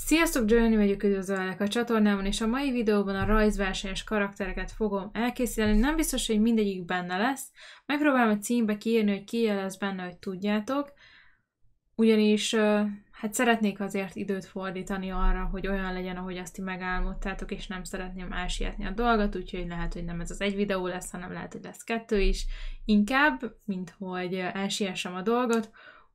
Sziasztok, Journey vagyok, üdvözöllek a csatornámon, és a mai videóban a rajzversenyes karaktereket fogom elkészíteni. Nem biztos, hogy mindegyik benne lesz. Megpróbálom a címbe kiírni, hogy ki lesz benne, hogy tudjátok. Ugyanis hát szeretnék azért időt fordítani arra, hogy olyan legyen, ahogy azt ti megálmodtátok, és nem szeretném elsietni a dolgot, úgyhogy lehet, hogy nem ez az egy videó lesz, hanem lehet, hogy lesz kettő is. Inkább, mint hogy elsiessem a dolgot.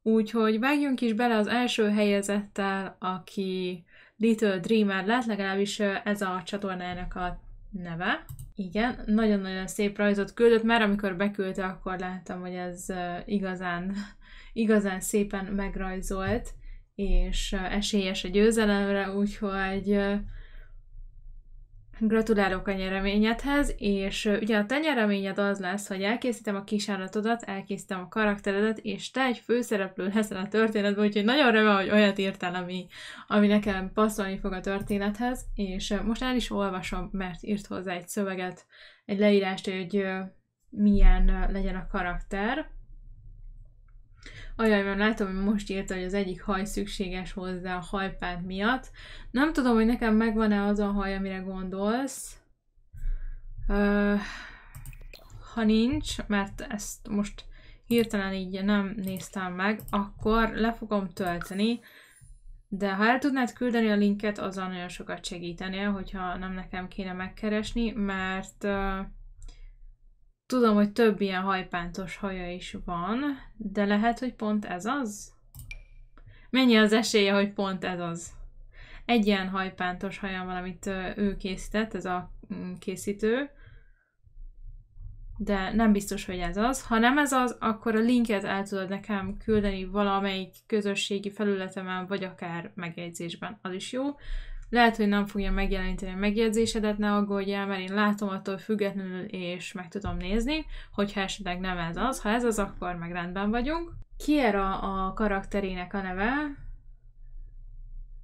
Úgyhogy vágjunk is bele az első helyezettel, aki Little Dreamer lett, legalábbis ez a csatornának a neve. Igen, nagyon-nagyon szép rajzot küldött, Mert amikor beküldte, akkor láttam, hogy ez igazán, igazán szépen megrajzolt, és esélyes a győzelemre, úgyhogy Gratulálok a nyereményedhez, és ugye a te nyereményed az lesz, hogy elkészítem a kísárlatodat, elkészítem a karakteredet, és te egy főszereplő leszel a történetben, úgyhogy nagyon remélem, hogy olyat írtál, ami, ami nekem passzolni fog a történethez, és most el is olvasom, mert írt hozzá egy szöveget, egy leírást, hogy milyen legyen a karakter. Ajaj, mert látom, hogy most írta, hogy az egyik haj szükséges hozzá a hajpánt miatt. Nem tudom, hogy nekem megvan-e az a haj, amire gondolsz. ha nincs, mert ezt most hirtelen így nem néztem meg, akkor le fogom tölteni. De ha el tudnád küldeni a linket, azzal nagyon sokat segítenél, hogyha nem nekem kéne megkeresni, mert... Uh, Tudom, hogy több ilyen hajpántos haja is van, de lehet, hogy pont ez az? Mennyi az esélye, hogy pont ez az? Egy ilyen hajpántos haja van, amit ő készített, ez a mm, készítő, de nem biztos, hogy ez az. Ha nem ez az, akkor a linket el tudod nekem küldeni valamelyik közösségi felületemen, vagy akár megjegyzésben, az is jó. Lehet, hogy nem fogja megjeleníteni a megjegyzésedet, ne aggódjál, mert én látom attól függetlenül, és meg tudom nézni, hogyha esetleg nem ez az. Ha ez az, akkor meg rendben vagyunk. Kiera a karakterének a neve.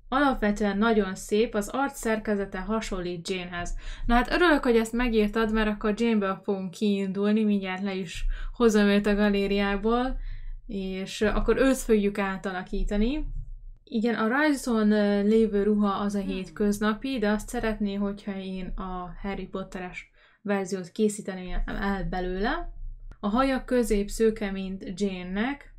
Alapvetően nagyon szép, az arc szerkezete hasonlít Janehez. Na hát örülök, hogy ezt megírtad, mert akkor Jane-ből fogunk kiindulni, mindjárt le is hozom őt a galériából, és akkor őt fogjuk átalakítani. Igen, a rajzon lévő ruha az a hmm. hétköznapi, de azt szeretné, hogyha én a Harry Potteres verziót készíteném el belőle. A haja szőke, mint Jane-nek.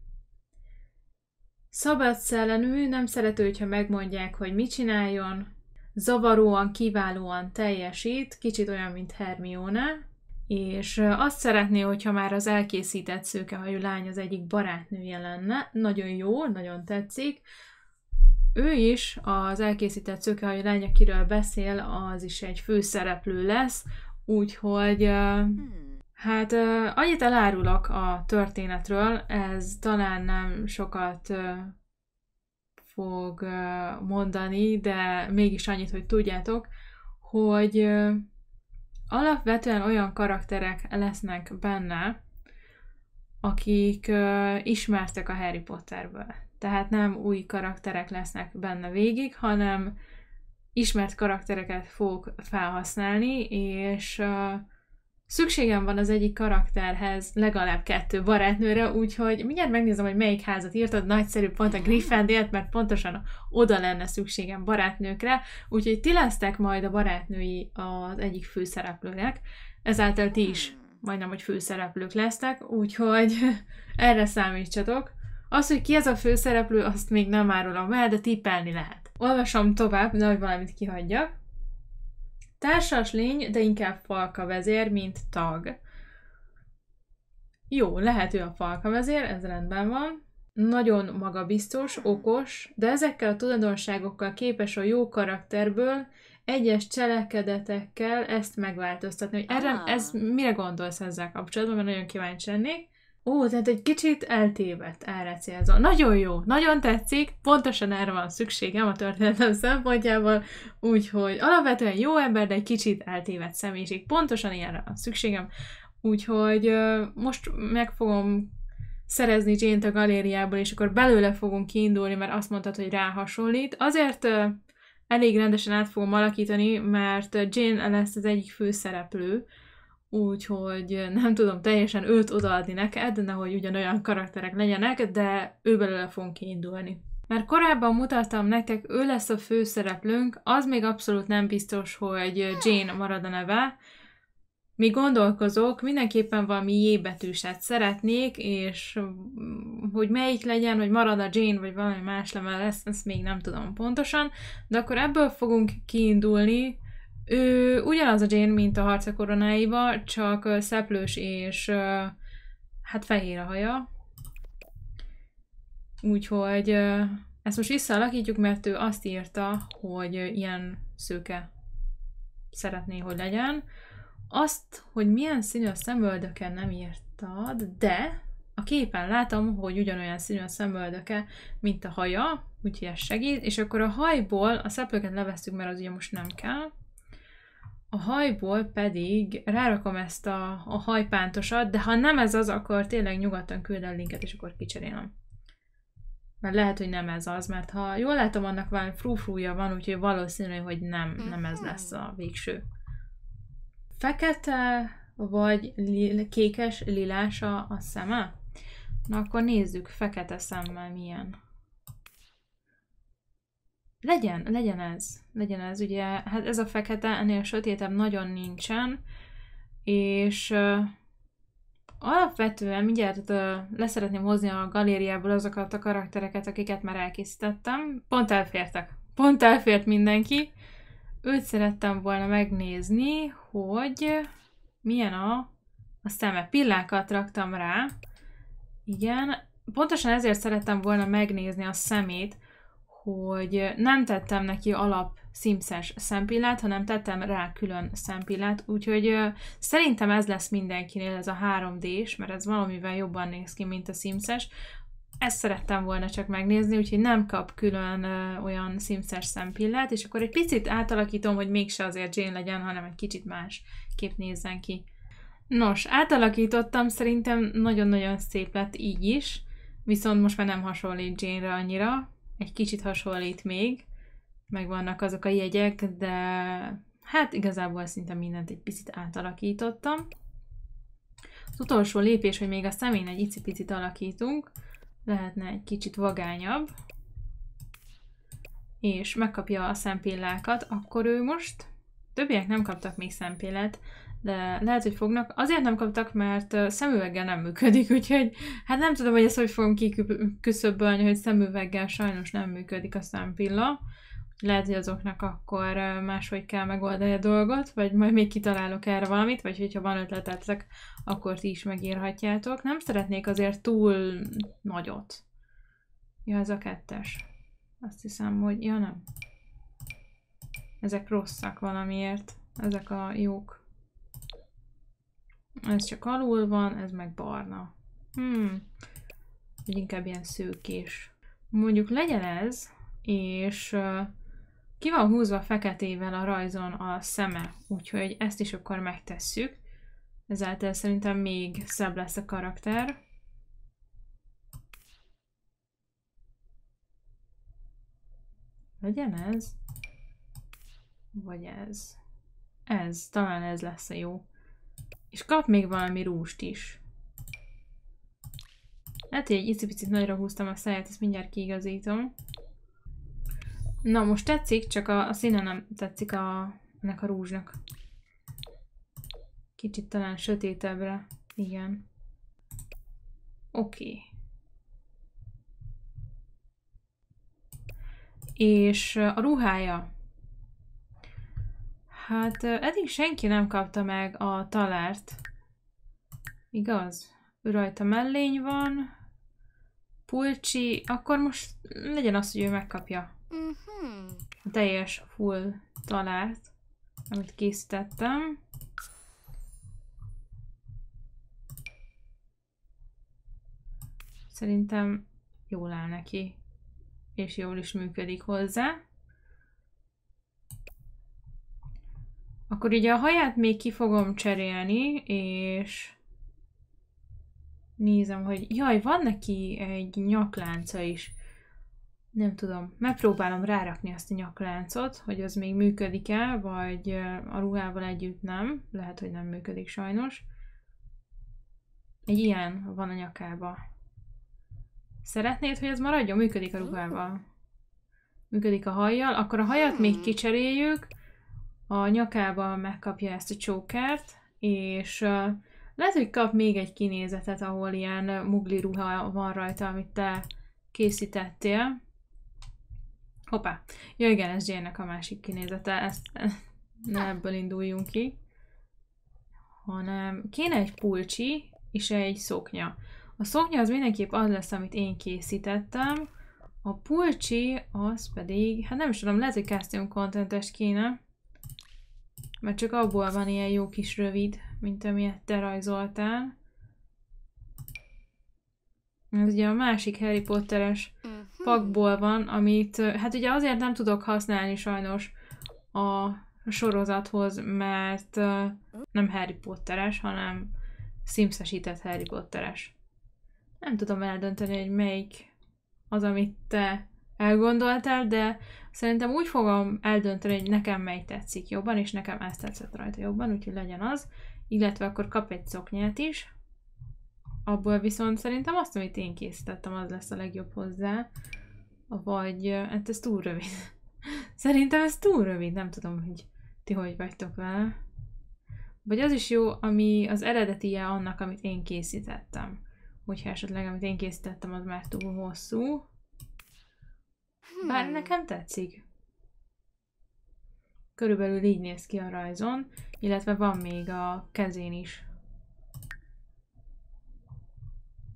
Szabad szellemű, nem szerető, hogyha megmondják, hogy mit csináljon. Zavaróan, kiválóan teljesít, kicsit olyan, mint Hermione. És azt szeretné, hogyha már az elkészített szőkehajú lány az egyik barátnője lenne. Nagyon jó, nagyon tetszik ő is az elkészített szökehajú lány, akiről beszél, az is egy főszereplő lesz, úgyhogy hát annyit elárulok a történetről, ez talán nem sokat fog mondani, de mégis annyit, hogy tudjátok, hogy alapvetően olyan karakterek lesznek benne, akik ismertek a Harry Potterből. Tehát nem új karakterek lesznek benne végig, hanem ismert karaktereket fogok felhasználni, és uh, szükségem van az egyik karakterhez legalább kettő barátnőre, úgyhogy mindjárt megnézem, hogy melyik házat írtad, nagyszerű pont a Gryffindort, mert pontosan oda lenne szükségem barátnőkre, úgyhogy ti lesztek majd a barátnői az egyik főszereplőnek, ezáltal ti is hmm. majdnem, hogy főszereplők lesztek, úgyhogy erre számítsatok. Az, hogy ki ez a főszereplő, azt még nem árulom el, de tippelni lehet. Olvasom tovább, nehogy valamit kihagyjak. Társas lény, de inkább falka vezér, mint tag. Jó, lehet ő a falka vezér, ez rendben van. Nagyon magabiztos, okos, de ezekkel a tulajdonságokkal képes a jó karakterből egyes cselekedetekkel ezt megváltoztatni. erre, ah. ez mire gondolsz ezzel kapcsolatban, mert nagyon kíváncsi lennék. Ó, tehát egy kicsit eltévedt erre célzó. Nagyon jó, nagyon tetszik, pontosan erre van szükségem a történetem szempontjából, úgyhogy alapvetően jó ember, de egy kicsit eltévedt személyiség. Pontosan ilyenre van szükségem, úgyhogy most meg fogom szerezni jane a galériából, és akkor belőle fogunk kiindulni, mert azt mondtad, hogy rá hasonlít. Azért elég rendesen át fogom alakítani, mert Jane lesz az egyik főszereplő, úgyhogy nem tudom teljesen őt odaadni neked, nehogy ugyanolyan karakterek legyenek, de ő belőle fogunk kiindulni. Mert korábban mutattam nektek, ő lesz a főszereplőnk, az még abszolút nem biztos, hogy Jane marad a neve, mi gondolkozok, mindenképpen valami J betűset szeretnék, és hogy melyik legyen, hogy marad a Jane, vagy valami más lemel lesz, ezt még nem tudom pontosan, de akkor ebből fogunk kiindulni, ő ugyanaz a Jane, mint a harca koronáiba, csak szeplős és hát fehér a haja. Úgyhogy ezt most visszaalakítjuk, mert ő azt írta, hogy ilyen szőke szeretné, hogy legyen. Azt, hogy milyen színű a szemöldöke nem írtad, de a képen látom, hogy ugyanolyan színű a szemöldöke, mint a haja, úgyhogy ez segít, és akkor a hajból a szeplőket levesszük, mert az ugye most nem kell a hajból pedig rárakom ezt a, a hajpántosat, de ha nem ez az, akkor tényleg nyugodtan küld el linket, és akkor kicserélem. Mert lehet, hogy nem ez az, mert ha jól látom, annak valami frúfrúja van, úgyhogy valószínű, hogy nem, nem ez lesz a végső. Fekete vagy li- kékes, lilása a, a szeme? Na akkor nézzük, fekete szemmel milyen. Legyen, legyen ez. Legyen ez, ugye, hát ez a fekete, ennél sötétebb nagyon nincsen, és uh, alapvetően mindjárt uh, leszeretném hozni a galériából azokat a karaktereket, akiket már elkészítettem. Pont elfértek. Pont elfért mindenki. Őt szerettem volna megnézni, hogy milyen a, a szeme. Pillákat raktam rá. Igen, pontosan ezért szerettem volna megnézni a szemét, hogy nem tettem neki alap szimszes szempillát, hanem tettem rá külön szempillát, úgyhogy ö, szerintem ez lesz mindenkinél ez a 3D-s, mert ez valamivel jobban néz ki, mint a szimszes. Ezt szerettem volna csak megnézni, úgyhogy nem kap külön ö, olyan szimszes szempillát, és akkor egy picit átalakítom, hogy mégse azért Jane legyen, hanem egy kicsit más kép nézzen ki. Nos, átalakítottam, szerintem nagyon-nagyon szép lett így is, viszont most már nem hasonlít Jane-re annyira, egy kicsit hasonlít még, megvannak azok a jegyek, de hát igazából szinte mindent egy picit átalakítottam. Az utolsó lépés, hogy még a szemén egy icipicit alakítunk, lehetne egy kicsit vagányabb, és megkapja a szempillákat, akkor ő most, többiek nem kaptak még szempillát, de lehet, hogy fognak. Azért nem kaptak, mert szemüveggel nem működik, úgyhogy hát nem tudom, hogy ezt hogy fogom kiküszöbölni, hogy szemüveggel sajnos nem működik a szempilla. Lehet, hogy azoknak akkor máshogy kell megoldani a dolgot, vagy majd még kitalálok erre valamit, vagy hogyha van ötletetek, akkor ti is megírhatjátok. Nem szeretnék azért túl nagyot. Ja, ez a kettes. Azt hiszem, hogy... Ja, nem. Ezek rosszak valamiért. Ezek a jók. Ez csak alul van, ez meg barna. Hmm. Vagy inkább ilyen szőkés. Mondjuk legyen ez, és ki van húzva feketével a rajzon a szeme, úgyhogy ezt is akkor megtesszük. Ezáltal szerintem még szebb lesz a karakter. Legyen ez? Vagy ez? Ez, talán ez lesz a jó. És kap még valami rúst is. Hát hogy egy icipicit nagyra húztam a száját, ezt mindjárt kiigazítom. Na, most tetszik, csak a, a színe nem tetszik a, ennek a rúzsnak. Kicsit talán sötétebbre. Igen. Oké. Okay. És a ruhája Hát eddig senki nem kapta meg a talárt. Igaz? Rajta mellény van. Pulcsi. Akkor most legyen az, hogy ő megkapja. Mhm. A teljes full talárt, amit készítettem. Szerintem jól áll neki, és jól is működik hozzá. Akkor így a haját még ki fogom cserélni, és nézem, hogy jaj, van neki egy nyaklánca is. Nem tudom, megpróbálom rárakni azt a nyakláncot, hogy az még működik-e, vagy a ruhával együtt nem. Lehet, hogy nem működik sajnos. Egy ilyen van a nyakába. Szeretnéd, hogy ez maradjon? Működik a ruhával. Működik a hajjal. Akkor a hajat még hmm. kicseréljük, a nyakában megkapja ezt a csókert, és lehet, hogy kap még egy kinézetet, ahol ilyen mugli ruha van rajta, amit te készítettél. Hoppá. Ja igen, ez Jane-nek a másik kinézete, ezt ne ebből induljunk ki. Hanem kéne egy pulcsi és egy szoknya. A szoknya az mindenképp az lesz, amit én készítettem. A pulcsi az pedig, hát nem is tudom, lehet, hogy custom kéne. Mert csak abból van ilyen jó kis rövid, mint amilyet te rajzoltál. Ez ugye a másik Harry Potteres mhm. pakból van, amit hát ugye azért nem tudok használni sajnos a sorozathoz, mert nem Harry Potteres, hanem szimszesített Harry Potteres. Nem tudom eldönteni, hogy melyik az, amit te elgondoltál, de szerintem úgy fogom eldönteni, hogy nekem mely tetszik jobban, és nekem ez tetszett rajta jobban, úgyhogy legyen az, illetve akkor kap egy szoknyát is, abból viszont szerintem azt, amit én készítettem, az lesz a legjobb hozzá, vagy hát ez túl rövid. Szerintem ez túl rövid, nem tudom, hogy ti hogy vagytok vele. Vagy az is jó, ami az eredetije annak, amit én készítettem. Hogyha esetleg, amit én készítettem, az már túl hosszú, Hmm. Bár nekem tetszik. Körülbelül így néz ki a rajzon, illetve van még a kezén is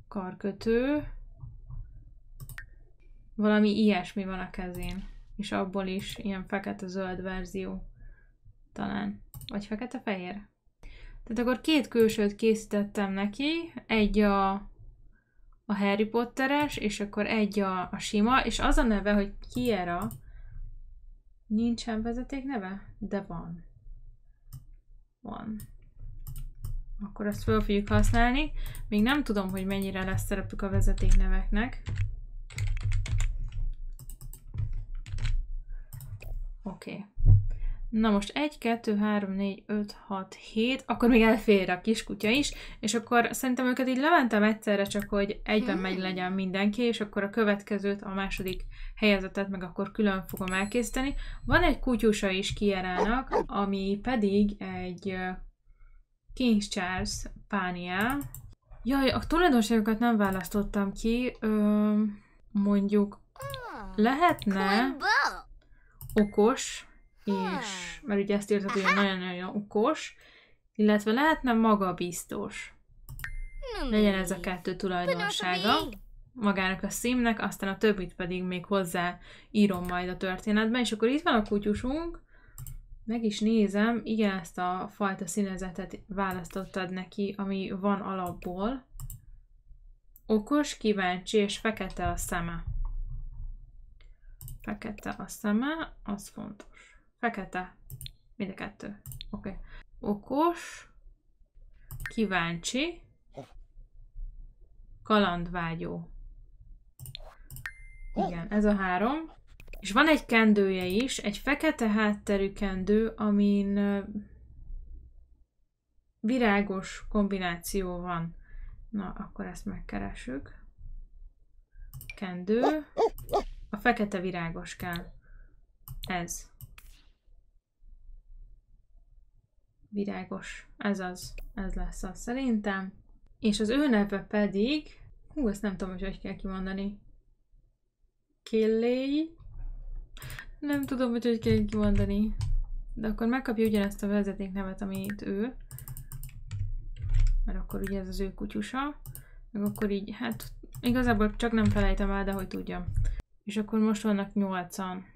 karkötő. Valami ilyesmi van a kezén. És abból is ilyen fekete-zöld verzió. Talán. Vagy fekete-fehér. Tehát akkor két külsőt készítettem neki. Egy a a Harry Potteres, és akkor egy a, a sima, és az a neve, hogy Kiera, nincsen vezeték neve? De van. Van. Akkor ezt fel fogjuk használni. Még nem tudom, hogy mennyire lesz szerepük a vezetékneveknek. Oké. Okay. Na most 1, 2, 3, 4, 5, 6, 7, akkor még elfér a kiskutya is, és akkor szerintem őket így leventem egyszerre, csak hogy egyben megy hmm. legyen mindenki, és akkor a következőt, a második helyezetet meg akkor külön fogom elkészíteni. Van egy kutyusa is Kierának, ami pedig egy King Charles pánia. Jaj, a tulajdonságokat nem választottam ki, Ö, mondjuk ah, lehetne okos, és mert ugye ezt írtad, hogy nagyon-nagyon okos, illetve lehetne magabiztos. Hmm. Legyen ez a kettő tulajdonsága magának a szímnek, aztán a többit pedig még hozzá írom majd a történetben, és akkor itt van a kutyusunk, meg is nézem, igen, ezt a fajta színezetet választottad neki, ami van alapból. Okos, kíváncsi és fekete a szeme. Fekete a szeme, az fontos. Fekete. Mind a kettő. Oké. Okay. Okos. Kíváncsi. Kalandvágyó. Igen, ez a három. És van egy kendője is, egy fekete hátterű kendő, amin virágos kombináció van. Na, akkor ezt megkeresük. Kendő. A fekete virágos kell. Ez. virágos. Ez az, ez lesz az szerintem. És az ő neve pedig, hú, ezt nem tudom, hogy hogy kell kimondani. Killéi? Nem tudom, hogy hogy kell kimondani. De akkor megkapja ugyanezt a vezetéknevet, amit ő. Mert akkor ugye ez az ő kutyusa. Meg akkor így, hát igazából csak nem felejtem el, de hogy tudjam. És akkor most vannak nyolcan.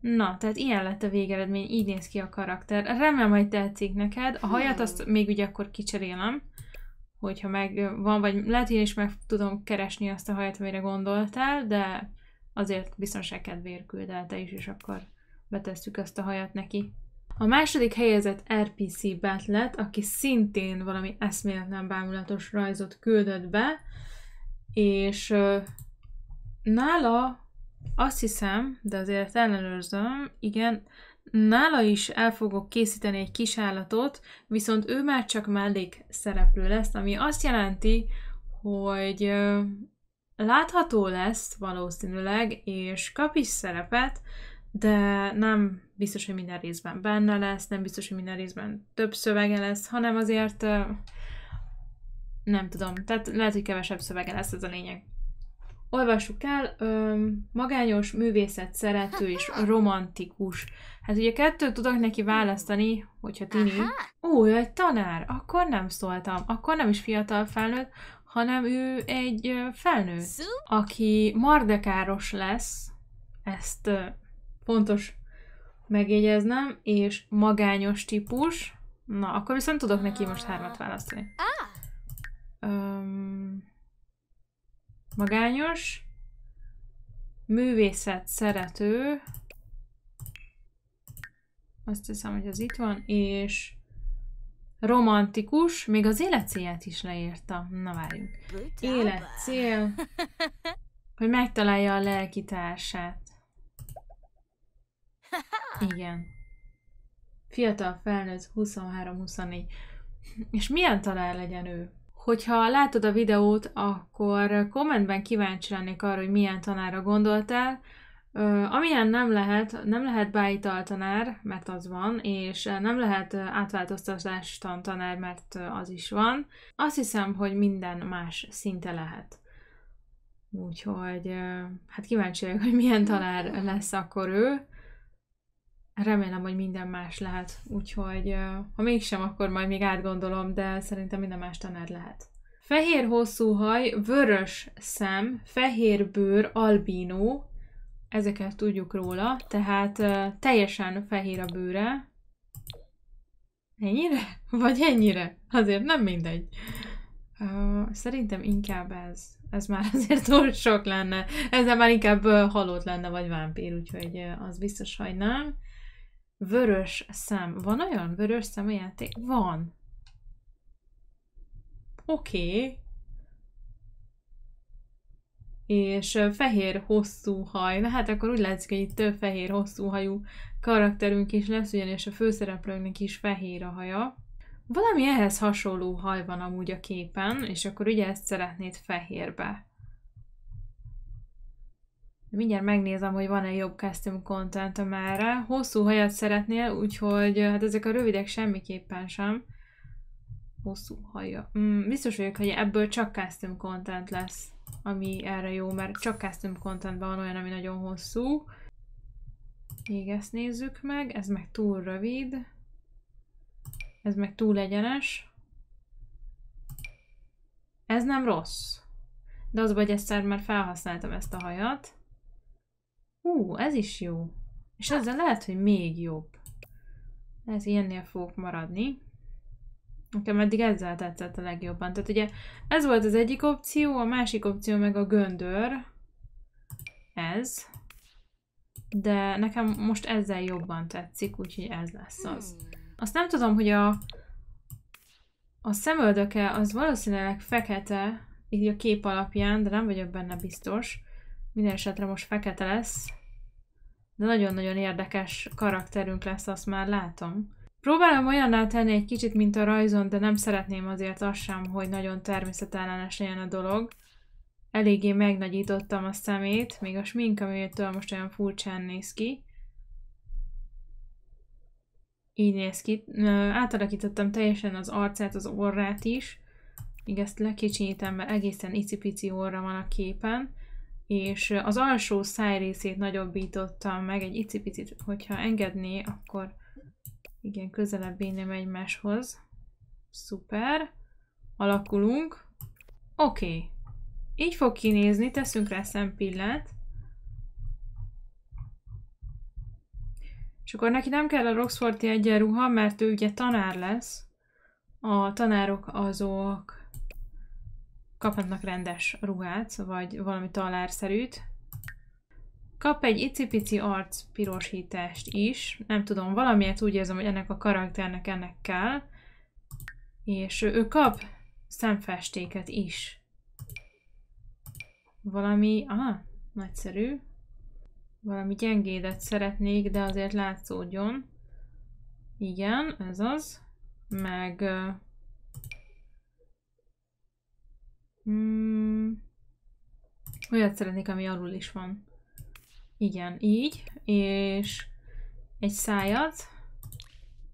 Na, tehát ilyen lett a végeredmény, így néz ki a karakter. Remélem, hogy tetszik neked. A hajat azt hmm. még ugye akkor kicserélem, hogyha meg van, vagy lehet, én is meg tudom keresni azt a hajat, amire gondoltál, de azért biztonság kedvéért küld el te is, és akkor betesszük azt a hajat neki. A második helyezett RPC Batlet, aki szintén valami eszméletlen bámulatos rajzot küldött be, és nála azt hiszem, de azért ellenőrzöm, igen, nála is el fogok készíteni egy kis állatot, viszont ő már csak mellék szereplő lesz, ami azt jelenti, hogy látható lesz valószínűleg, és kap is szerepet, de nem biztos, hogy minden részben benne lesz, nem biztos, hogy minden részben több szövege lesz, hanem azért nem tudom, tehát lehet, hogy kevesebb szövege lesz ez a lényeg olvassuk el, öm, magányos, művészet szerető és romantikus. Hát ugye kettőt tudok neki választani, hogyha tini. Ó, ő egy tanár, akkor nem szóltam, akkor nem is fiatal felnőtt, hanem ő egy felnőtt, aki mardekáros lesz, ezt pontos? megjegyeznem, és magányos típus. Na, akkor viszont tudok neki most hármat választani. Ah. Öm, magányos, művészet szerető, azt hiszem, hogy az itt van, és romantikus, még az életcélját is leírta. Na várjuk. Életcél, hogy megtalálja a lelki társát. Igen. Fiatal felnőtt, 23-24. És milyen talál legyen ő? Hogyha látod a videót, akkor kommentben kíváncsi lennék arra, hogy milyen tanára gondoltál. Amilyen nem lehet, nem lehet bájital tanár, mert az van, és nem lehet átváltoztatás tantanár, mert az is van. Azt hiszem, hogy minden más szinte lehet. Úgyhogy hát kíváncsi vagyok, hogy milyen tanár lesz akkor ő. Remélem, hogy minden más lehet, úgyhogy ha mégsem, akkor majd még átgondolom, de szerintem minden más tanár lehet. Fehér hosszú haj, vörös szem, fehér bőr, albínó, ezeket tudjuk róla, tehát teljesen fehér a bőre. Ennyire? Vagy ennyire? Azért nem mindegy. Uh, szerintem inkább ez. Ez már azért túl sok lenne. Ezzel már inkább uh, halott lenne, vagy vámpír, úgyhogy uh, az biztos, hogy nem. Vörös szem. Van olyan vörös szem a játék? Van. Oké. Okay. És fehér hosszú haj. Na hát akkor úgy látszik, hogy itt több fehér hosszú hajú karakterünk is lesz, ugyanis a főszereplőnek is fehér a haja. Valami ehhez hasonló haj van amúgy a képen, és akkor ugye ezt szeretnéd fehérbe Mindjárt megnézem, hogy van-e jobb custom content már. Hosszú hajat szeretnél, úgyhogy hát ezek a rövidek semmiképpen sem. Hosszú haja. Mm, biztos vagyok, hogy ebből csak custom content lesz, ami erre jó, mert csak custom contentben van olyan, ami nagyon hosszú. Még ezt nézzük meg, ez meg túl rövid. Ez meg túl egyenes. Ez nem rossz. De az, vagy egyszer már felhasználtam ezt a hajat. Hú, ez is jó. És hát- ezzel lehet, hogy még jobb. Ez ilyennél fogok maradni. Nekem eddig ezzel tetszett a legjobban. Tehát ugye ez volt az egyik opció, a másik opció meg a göndör. Ez. De nekem most ezzel jobban tetszik, úgyhogy ez lesz az. Hmm. Azt nem tudom, hogy a, a szemöldöke az valószínűleg fekete, így a kép alapján, de nem vagyok benne biztos. Minden esetre most fekete lesz de nagyon-nagyon érdekes karakterünk lesz, azt már látom. Próbálom olyanná tenni egy kicsit, mint a rajzon, de nem szeretném azért azt sem, hogy nagyon természetellenes legyen a dolog. Eléggé megnagyítottam a szemét, még a smink, amitől most olyan furcsán néz ki. Így néz ki. Átalakítottam teljesen az arcát, az orrát is. Még ezt lekicsinyítem, mert egészen icipici orra van a képen és az alsó szájrészét nagyobbítottam meg egy icipicit, hogyha engedné, akkor igen, közelebb énem egymáshoz. Szuper. Alakulunk. Oké. Okay. Így fog kinézni, teszünk rá szempillát. És akkor neki nem kell a Roxforti egyenruha, mert ő ugye tanár lesz. A tanárok azok kaphatnak rendes ruhát, vagy valami talárszerűt. Kap egy icipici arc pirosítást is, nem tudom, valamiért úgy érzem, hogy ennek a karakternek ennek kell, és ő kap szemfestéket is. Valami, aha, nagyszerű. Valami gyengédet szeretnék, de azért látszódjon. Igen, ez az. Meg Mm, olyat szeretnék, ami alul is van. Igen, így, és egy szájat.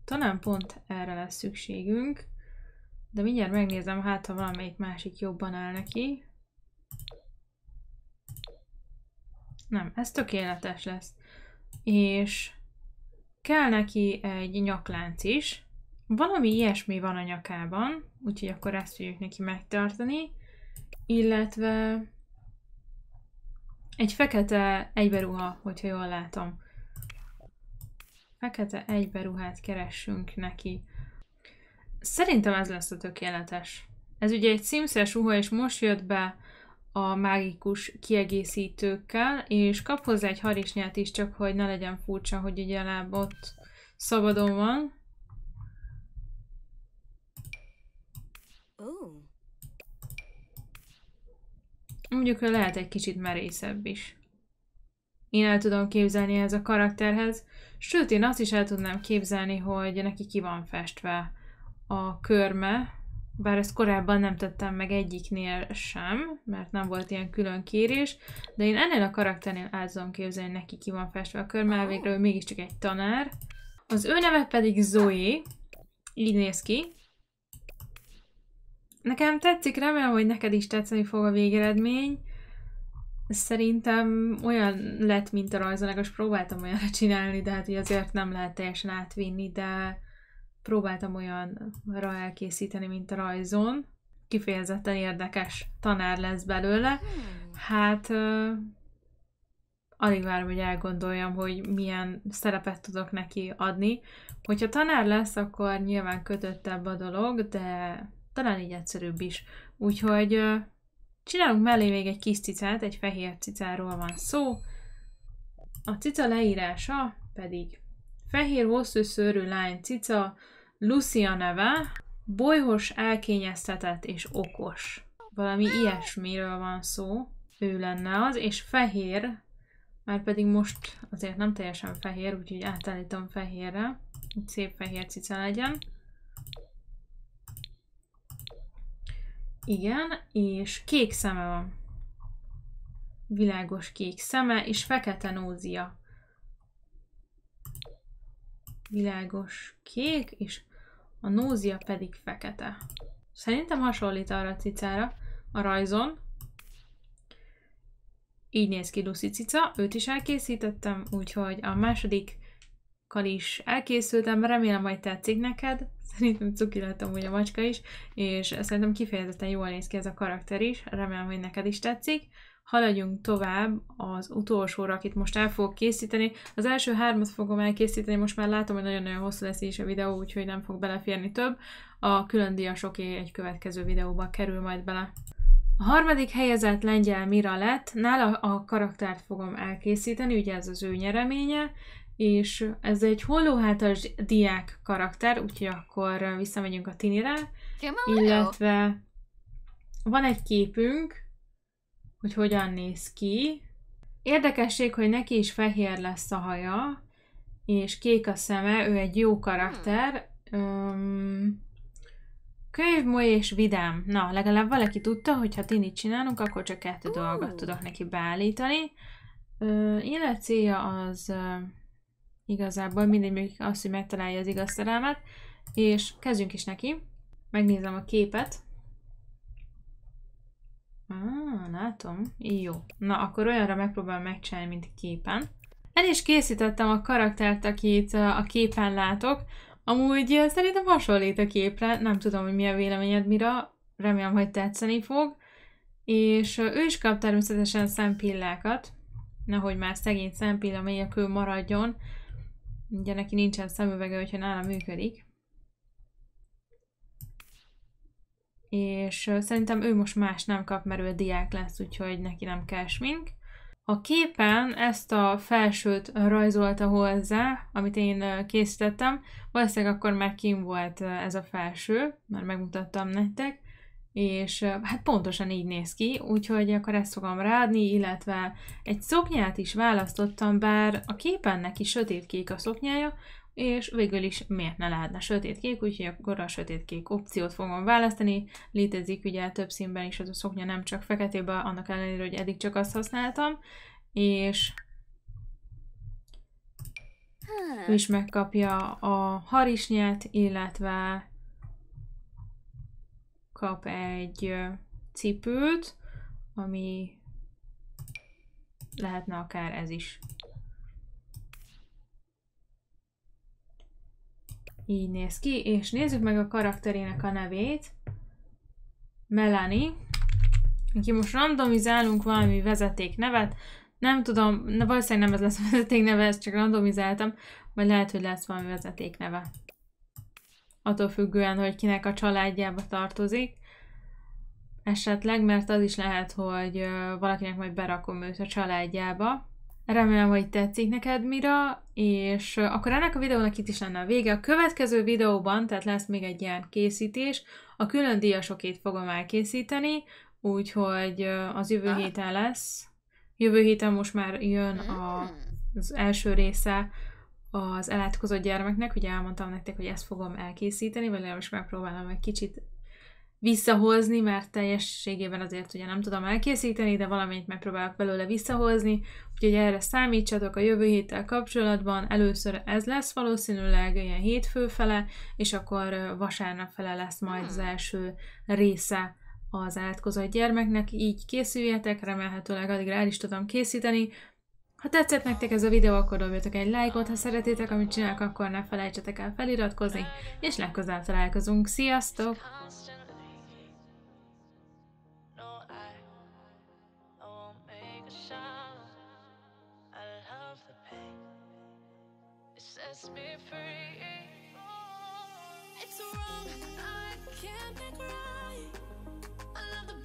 Talán pont erre lesz szükségünk, de mindjárt megnézem, hát ha valamelyik másik jobban áll neki. Nem, ez tökéletes lesz. És kell neki egy nyaklánc is. Valami ilyesmi van a nyakában, úgyhogy akkor ezt fogjuk neki megtartani illetve egy fekete egyberuha, hogyha jól látom. Fekete egyberuhát keressünk neki. Szerintem ez lesz a tökéletes. Ez ugye egy címszeres ruha, és most jött be a mágikus kiegészítőkkel, és kap hozzá egy harisnyát is, csak hogy ne legyen furcsa, hogy ugye a láb ott szabadon van. Ooh. Mondjuk ő lehet egy kicsit merészebb is. Én el tudom képzelni ez a karakterhez, sőt én azt is el tudnám képzelni, hogy neki ki van festve a körme, bár ezt korábban nem tettem meg egyiknél sem, mert nem volt ilyen külön kérés, de én ennél a karakternél el tudom képzelni, hogy neki ki van festve a körme, elvégre ő mégiscsak egy tanár. Az ő neve pedig Zoe, így néz ki, Nekem tetszik, remélem, hogy neked is tetszeni fog a végeredmény. Szerintem olyan lett, mint a rajzolagos, próbáltam olyan csinálni, de hát azért nem lehet teljesen átvinni, de próbáltam olyanra elkészíteni, mint a rajzon. Kifejezetten érdekes tanár lesz belőle. Hát uh, alig várom, hogy elgondoljam, hogy milyen szerepet tudok neki adni. Hogyha tanár lesz, akkor nyilván kötöttebb a dolog, de talán így egyszerűbb is. Úgyhogy csinálunk mellé még egy kis cicát, egy fehér cicáról van szó. A cica leírása pedig fehér hosszú szőrű lány cica, Lucia neve, bolyhos, elkényeztetett és okos. Valami ilyesmiről van szó, ő lenne az, és fehér, már pedig most azért nem teljesen fehér, úgyhogy átállítom fehérre, hogy szép fehér cica legyen. Igen, és kék szeme van. Világos kék szeme, és fekete nózia. Világos kék, és a nózia pedig fekete. Szerintem hasonlít arra a cicára a rajzon. Így néz ki Lucy cica, őt is elkészítettem, úgyhogy a második is elkészültem, remélem majd tetszik neked. Szerintem cuki lett amúgy a macska is, és szerintem kifejezetten jól néz ki ez a karakter is, remélem, hogy neked is tetszik. Haladjunk tovább az utolsóra, akit most el fogok készíteni. Az első hármat fogom elkészíteni, most már látom, hogy nagyon-nagyon hosszú lesz is a videó, úgyhogy nem fog beleférni több. A külön díjasoké egy következő videóba kerül majd bele. A harmadik helyezett lengyel Mira lett, nála a karaktert fogom elkészíteni, ugye ez az ő nyereménye, és ez egy hollóhátas diák karakter, úgyhogy akkor visszamegyünk a Tinire, illetve van egy képünk, hogy hogyan néz ki. Érdekesség, hogy neki is fehér lesz a haja, és kék a szeme, ő egy jó karakter. Hmm. Öm, könyvmoly és vidám. Na, legalább valaki tudta, hogy ha tinit csinálunk, akkor csak kettő uh. dolgot tudok neki beállítani. Uh, élet célja az Igazából mindegy még azt, hogy megtalálja az igaz szerelmet. És kezdjünk is neki. Megnézem a képet. Ah, látom. Jó. Na, akkor olyanra megpróbálom megcsinálni, mint képen. El is készítettem a karaktert, akit a képen látok. Amúgy szerintem hasonlít a képre, nem tudom, hogy mi a véleményed Mira, remélem, hogy tetszeni fog. És ő is kap természetesen szempillákat, nehogy már szegény szempilla ő maradjon, Ugye neki nincsen szemüvege, hogyha nála működik. És szerintem ő most más nem kap, mert ő diák lesz, úgyhogy neki nem kell smink. A képen ezt a felsőt rajzolta hozzá, amit én készítettem. Valószínűleg akkor már kim volt ez a felső, mert megmutattam nektek és hát pontosan így néz ki, úgyhogy akkor ezt fogom rádni, illetve egy szoknyát is választottam, bár a képen neki sötétkék a szoknyája, és végül is miért ne lehetne sötétkék, úgyhogy akkor a sötétkék opciót fogom választani. Létezik ugye több színben is az a szoknya, nem csak feketében, annak ellenére, hogy eddig csak azt használtam, és ő is megkapja a harisnyát, illetve kap egy cipőt, ami lehetne akár ez is. Így néz ki, és nézzük meg a karakterének a nevét. Melanie. Aki most randomizálunk valami vezeték nevet. Nem tudom, valószínűleg nem ez lesz a vezeték neve, ezt csak randomizáltam. Vagy lehet, hogy lesz valami vezeték neve attól függően, hogy kinek a családjába tartozik, esetleg, mert az is lehet, hogy valakinek majd berakom őt a családjába. Remélem, hogy tetszik neked, Mira, és akkor ennek a videónak itt is lenne a vége. A következő videóban, tehát lesz még egy ilyen készítés, a külön díjasokét fogom elkészíteni, úgyhogy az jövő héten lesz. Jövő héten most már jön mhm. a, az első része az elátkozott gyermeknek, ugye elmondtam nektek, hogy ezt fogom elkészíteni, vagy legalábbis megpróbálom egy kicsit visszahozni, mert teljességében azért ugye nem tudom elkészíteni, de valamit megpróbálok belőle visszahozni, úgyhogy erre számítsatok a jövő héttel kapcsolatban, először ez lesz valószínűleg ilyen hétfő fele, és akkor vasárnap fele lesz majd az hmm. első része az átkozott gyermeknek, így készüljetek, remélhetőleg addig rá is tudom készíteni, ha tetszett nektek ez a videó, akkor dobjatok egy lájkot, ha szeretitek, amit csinálok, akkor ne felejtsetek el feliratkozni, és legközelebb találkozunk. Sziasztok! It's wrong, I can't think right. I love the